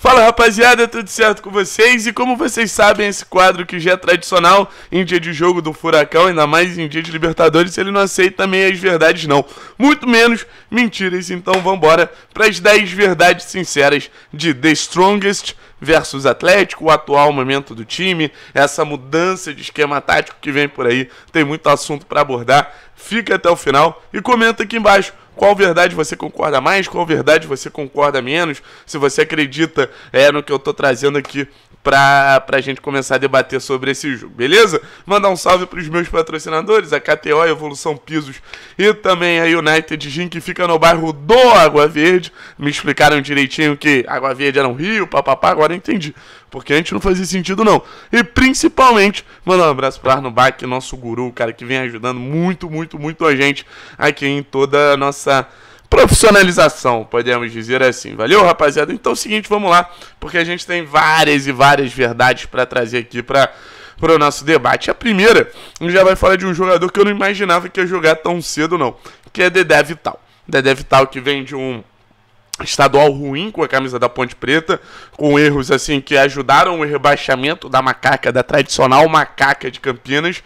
Fala rapaziada, tudo certo com vocês? E como vocês sabem, esse quadro que já é tradicional em dia de jogo do Furacão, ainda mais em dia de Libertadores, ele não aceita meias verdades não, muito menos mentiras. Então vambora para as 10 verdades sinceras de The Strongest versus Atlético, o atual momento do time, essa mudança de esquema tático que vem por aí. Tem muito assunto para abordar. Fica até o final e comenta aqui embaixo qual verdade você concorda mais, qual verdade você concorda menos, se você acredita é, no que eu tô trazendo aqui para a gente começar a debater sobre esse jogo, beleza? Mandar um salve para os meus patrocinadores, a KTO, a Evolução Pisos e também a United Gin, que fica no bairro do Água Verde. Me explicaram direitinho que Água Verde era um rio, papapá, agora agora eu entendi. Porque antes não fazia sentido, não. E principalmente, mandar um abraço para Arno Bach, nosso guru, cara que vem ajudando muito, muito, muito a gente aqui em toda a nossa profissionalização, podemos dizer assim. Valeu, rapaziada? Então é o seguinte, vamos lá, porque a gente tem várias e várias verdades para trazer aqui para para o nosso debate. A primeira, a gente já vai falar de um jogador que eu não imaginava que ia jogar tão cedo, não, que é Dedé Vital. Dedé Vital que vem de um estadual ruim com a camisa da Ponte Preta, com erros assim que ajudaram o rebaixamento da macaca, da tradicional macaca de Campinas,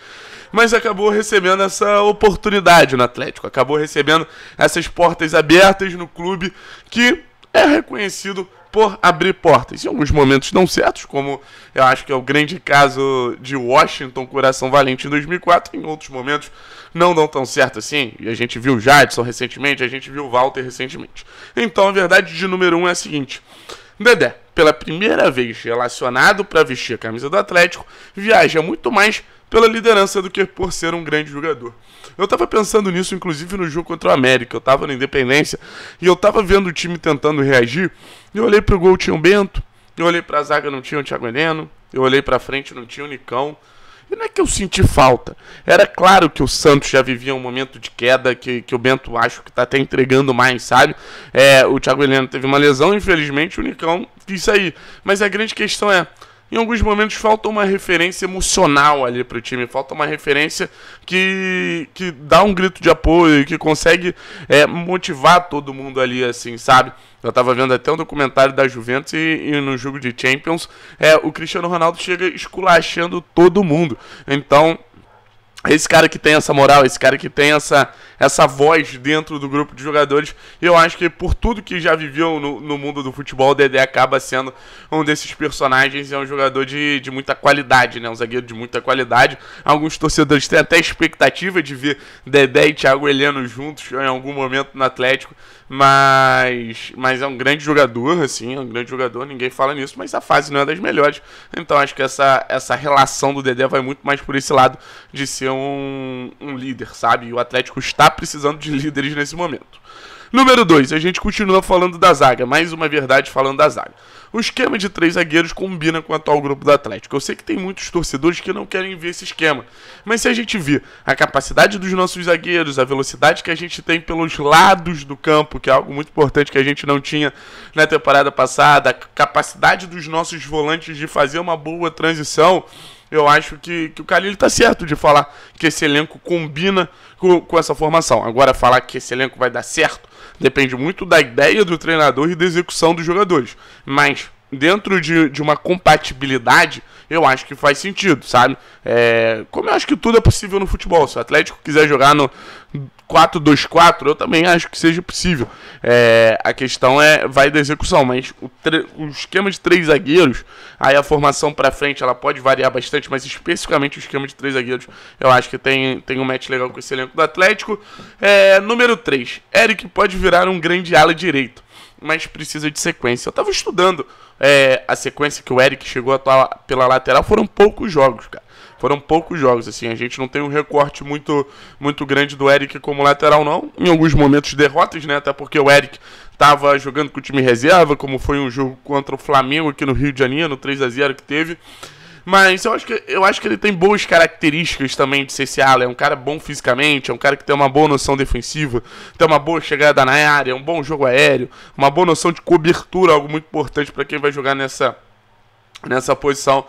mas acabou recebendo essa oportunidade no Atlético, acabou recebendo essas portas abertas no clube que é reconhecido por abrir portas. Em alguns momentos não certos, como eu acho que é o grande caso de Washington, Coração Valente em 2004, em outros momentos não dão tão certo assim. E a gente viu Jadson recentemente, a gente viu Walter recentemente. Então a verdade de número um é a seguinte: Dedé, pela primeira vez relacionado para vestir a camisa do Atlético, viaja muito mais pela liderança do que por ser um grande jogador. Eu tava pensando nisso, inclusive, no jogo contra o América. Eu tava na Independência e eu tava vendo o time tentando reagir. E eu olhei pro gol, tinha o Bento. Eu olhei pra zaga, não tinha o Thiago Heleno. Eu olhei pra frente, não tinha o Nicão. E não é que eu senti falta. Era claro que o Santos já vivia um momento de queda, que, que o Bento acho que está até entregando mais, sabe? É, o Thiago Heleno teve uma lesão, infelizmente o Nicão quis sair. Mas a grande questão é, em alguns momentos falta uma referência emocional ali para o time, falta uma referência que, que dá um grito de apoio, que consegue é, motivar todo mundo ali, assim, sabe? Eu estava vendo até um documentário da Juventus e, e no jogo de Champions, é, o Cristiano Ronaldo chega esculachando todo mundo. Então, esse cara que tem essa moral, esse cara que tem essa, essa voz dentro do grupo de jogadores, eu acho que por tudo que já viveu no, no mundo do futebol, o Dedé acaba sendo um desses personagens, é um jogador de, de muita qualidade, né? Um zagueiro de muita qualidade. Alguns torcedores têm até expectativa de ver Dedé e Thiago Heleno juntos em algum momento no Atlético, mas, mas é um grande jogador, assim, é um grande jogador, ninguém fala nisso, mas a fase não é das melhores. Então acho que essa, essa relação do Dedé vai muito mais por esse lado de ser é um, um líder, sabe? E o Atlético está precisando de líderes nesse momento. Número 2, a gente continua falando da zaga, mais uma verdade falando da zaga. O esquema de três zagueiros combina com o atual grupo do Atlético. Eu sei que tem muitos torcedores que não querem ver esse esquema, mas se a gente vir a capacidade dos nossos zagueiros, a velocidade que a gente tem pelos lados do campo, que é algo muito importante que a gente não tinha na temporada passada, a capacidade dos nossos volantes de fazer uma boa transição eu acho que, que o Calil está certo de falar que esse elenco combina com, com essa formação. Agora, falar que esse elenco vai dar certo depende muito da ideia do treinador e da execução dos jogadores. Mas dentro de, de uma compatibilidade, eu acho que faz sentido, sabe? É, como eu acho que tudo é possível no futebol. Se o Atlético quiser jogar no 4-2-4, eu também acho que seja possível. É, a questão é vai da execução, mas o, o esquema de três zagueiros, aí a formação para frente ela pode variar bastante, mas especificamente o esquema de três zagueiros, eu acho que tem, tem um match legal com esse elenco do Atlético. É, número 3, Eric pode virar um grande ala direito mas precisa de sequência. Eu estava estudando é, a sequência que o Eric chegou a atuar pela lateral, foram poucos jogos, cara. Foram poucos jogos, assim, a gente não tem um recorte muito muito grande do Eric como lateral, não. Em alguns momentos derrotas, né, até porque o Eric estava jogando com o time reserva, como foi um jogo contra o Flamengo aqui no Rio de Janeiro, no 3 a 0 que teve. Mas eu acho, que, eu acho que ele tem boas características também de ser esse ala. É um cara bom fisicamente, é um cara que tem uma boa noção defensiva, tem uma boa chegada na área, é um bom jogo aéreo, uma boa noção de cobertura, algo muito importante para quem vai jogar nessa, nessa posição.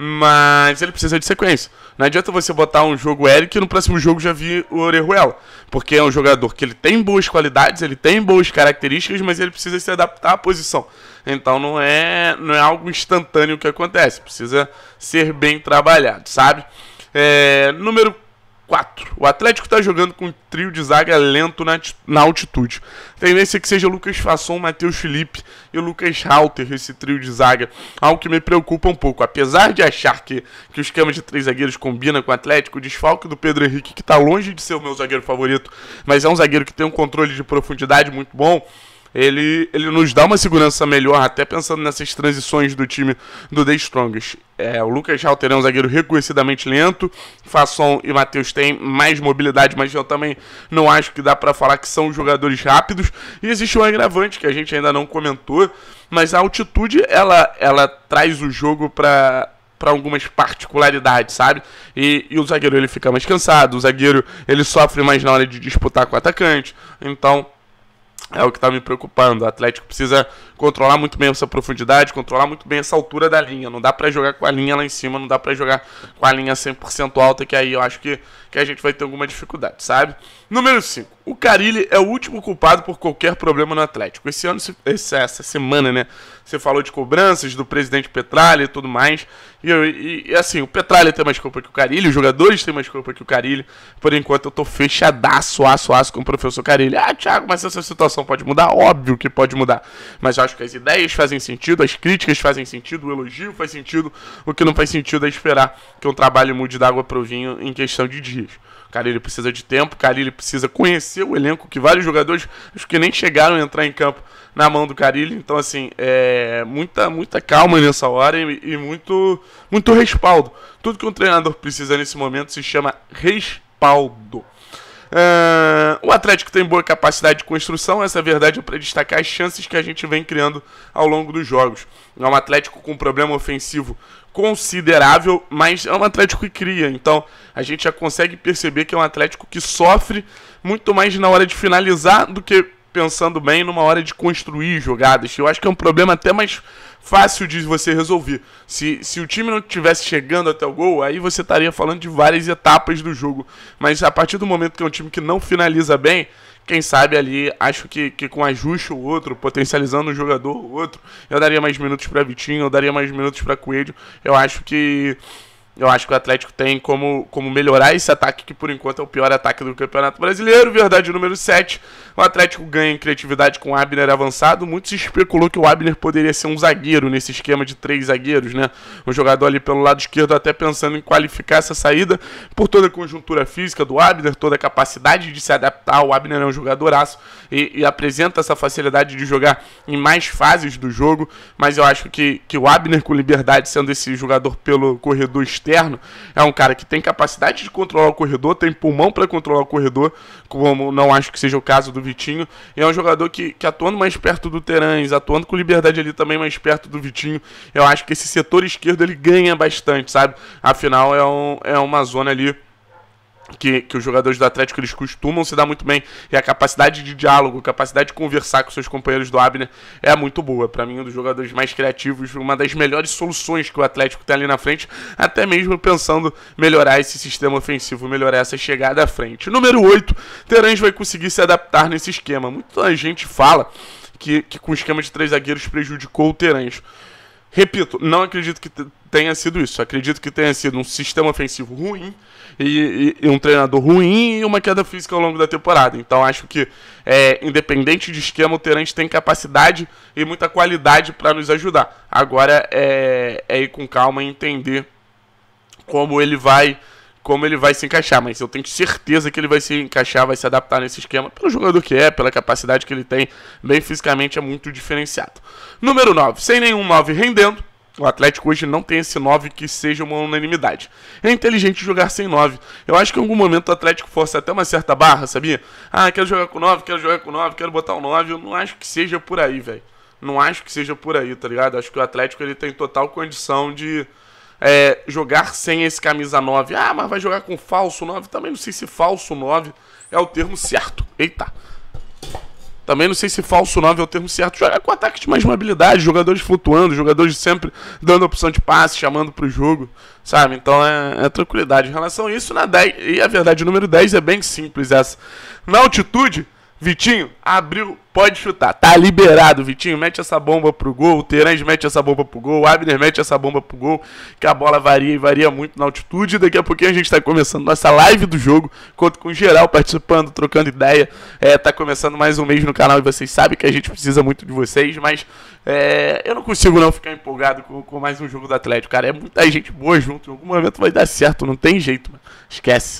Mas ele precisa de sequência. Não adianta você botar um jogo Eric e no próximo jogo já vir o Orejuela. Porque é um jogador que ele tem boas qualidades, ele tem boas características, mas ele precisa se adaptar à posição. Então não é, não é algo instantâneo que acontece, precisa ser bem trabalhado, sabe? É, número 4. O Atlético está jogando com um trio de zaga lento na, na altitude. Tendência que seja Lucas Fasson, Matheus Felipe e Lucas Halter, esse trio de zaga. Algo que me preocupa um pouco. Apesar de achar que, que o esquema de três zagueiros combina com o Atlético, o desfalque do Pedro Henrique, que está longe de ser o meu zagueiro favorito, mas é um zagueiro que tem um controle de profundidade muito bom ele, ele nos dá uma segurança melhor, até pensando nessas transições do time do The Strongest. É, o Lucas Halter é um zagueiro reconhecidamente lento, Fasson e Matheus têm mais mobilidade, mas eu também não acho que dá para falar que são jogadores rápidos. E existe um agravante que a gente ainda não comentou, mas a altitude ela, ela traz o jogo para para algumas particularidades, sabe? E, e, o zagueiro ele fica mais cansado, o zagueiro ele sofre mais na hora de disputar com o atacante. Então é o que está me preocupando. O Atlético precisa controlar muito bem essa profundidade, controlar muito bem essa altura da linha. Não dá para jogar com a linha lá em cima, não dá para jogar com a linha 100% alta, que aí eu acho que, que a gente vai ter alguma dificuldade, sabe? Número 5. O Carilli é o último culpado por qualquer problema no Atlético. Esse ano, essa semana, né? Você falou de cobranças do presidente Petralha e tudo mais. E, e, e assim, o Petralha tem mais culpa que o Carilli, os jogadores têm mais culpa que o Carilli. Por enquanto, eu tô fechadaço, aço, aço com o professor Carilli. Ah, Thiago, mas essa situação pode mudar? Óbvio que pode mudar. Mas eu acho que as ideias fazem sentido, as críticas fazem sentido, o elogio faz sentido. O que não faz sentido é esperar que um trabalho mude d'água pro vinho em questão de dias. O Carilli precisa de tempo, o Carilli precisa conhecer o elenco, que vários jogadores acho que nem chegaram a entrar em campo na mão do Carilli. Então, assim, é muita, muita calma nessa hora e, e muito, muito respaldo. Tudo que um treinador precisa nesse momento se chama respaldo. Uh, o Atlético tem boa capacidade de construção, essa é verdade é para destacar as chances que a gente vem criando ao longo dos jogos. É um Atlético com um problema ofensivo considerável, mas é um Atlético que cria. Então a gente já consegue perceber que é um Atlético que sofre muito mais na hora de finalizar do que pensando bem numa hora de construir jogadas. Eu acho que é um problema até mais fácil de você resolver. Se, se o time não estivesse chegando até o gol, aí você estaria falando de várias etapas do jogo. Mas a partir do momento que é um time que não finaliza bem, quem sabe ali, acho que, que com ajuste ou outro, potencializando um jogador ou outro, eu daria mais minutos para Vitinho, eu daria mais minutos para Coelho. Eu acho que eu acho que o Atlético tem como, como melhorar esse ataque, que por enquanto é o pior ataque do Campeonato Brasileiro. Verdade número 7. O Atlético ganha em criatividade com o Abner avançado. Muito se especulou que o Abner poderia ser um zagueiro nesse esquema de três zagueiros, né? Um jogador ali pelo lado esquerdo, até pensando em qualificar essa saída por toda a conjuntura física do Abner, toda a capacidade de se adaptar. O Abner é um jogadoraço e, e apresenta essa facilidade de jogar em mais fases do jogo. Mas eu acho que, que o Abner, com liberdade, sendo esse jogador pelo corredor externo, é um cara que tem capacidade de controlar o corredor, tem pulmão para controlar o corredor, como não acho que seja o caso do Vitinho. E é um jogador que, que atuando mais perto do Terãs, atuando com liberdade ali também mais perto do Vitinho, eu acho que esse setor esquerdo ele ganha bastante, sabe? Afinal, é, um, é uma zona ali que, que os jogadores do Atlético eles costumam se dar muito bem e a capacidade de diálogo, capacidade de conversar com seus companheiros do Abner é muito boa. Para mim, um dos jogadores mais criativos, uma das melhores soluções que o Atlético tem ali na frente, até mesmo pensando melhorar esse sistema ofensivo, melhorar essa chegada à frente. Número 8, Terãs vai conseguir se adaptar nesse esquema. Muita gente fala que, que com o esquema de três zagueiros prejudicou o Terãs. Repito, não acredito que tenha sido isso. Acredito que tenha sido um sistema ofensivo ruim e, e, e um treinador ruim e uma queda física ao longo da temporada. Então acho que, é, independente de esquema, o Terence tem capacidade e muita qualidade para nos ajudar. Agora é, é ir com calma e entender como ele vai como ele vai se encaixar, mas eu tenho certeza que ele vai se encaixar, vai se adaptar nesse esquema, pelo jogador que é, pela capacidade que ele tem, bem fisicamente é muito diferenciado. Número 9, sem nenhum 9 rendendo, o Atlético hoje não tem esse 9 que seja uma unanimidade. É inteligente jogar sem 9. Eu acho que em algum momento o Atlético força até uma certa barra, sabia? Ah, quero jogar com 9, quero jogar com 9, quero botar o um 9. Eu não acho que seja por aí, velho. Não acho que seja por aí, tá ligado? Acho que o Atlético ele tem total condição de é, jogar sem esse camisa 9. Ah, mas vai jogar com falso 9? Também não sei se falso 9 é o termo certo. Eita. Também não sei se falso 9 é o termo certo. Jogar com ataque de mais mobilidade, jogadores flutuando, jogadores sempre dando opção de passe, chamando para o jogo, sabe? Então é, é, tranquilidade. Em relação a isso, na 10, e a verdade, o número 10 é bem simples essa. Na altitude, Vitinho, abriu, pode chutar. Tá liberado, Vitinho. Mete essa bomba pro gol. O Terãs mete essa bomba pro gol. O Abner mete essa bomba pro gol. Que a bola varia e varia muito na altitude. Daqui a pouquinho a gente tá começando nossa live do jogo. Conto com geral participando, trocando ideia. É, tá começando mais um mês no canal e vocês sabem que a gente precisa muito de vocês. Mas é, eu não consigo não ficar empolgado com, com, mais um jogo do Atlético, cara. É muita gente boa junto. Em algum momento vai dar certo. Não tem jeito, mano. Esquece.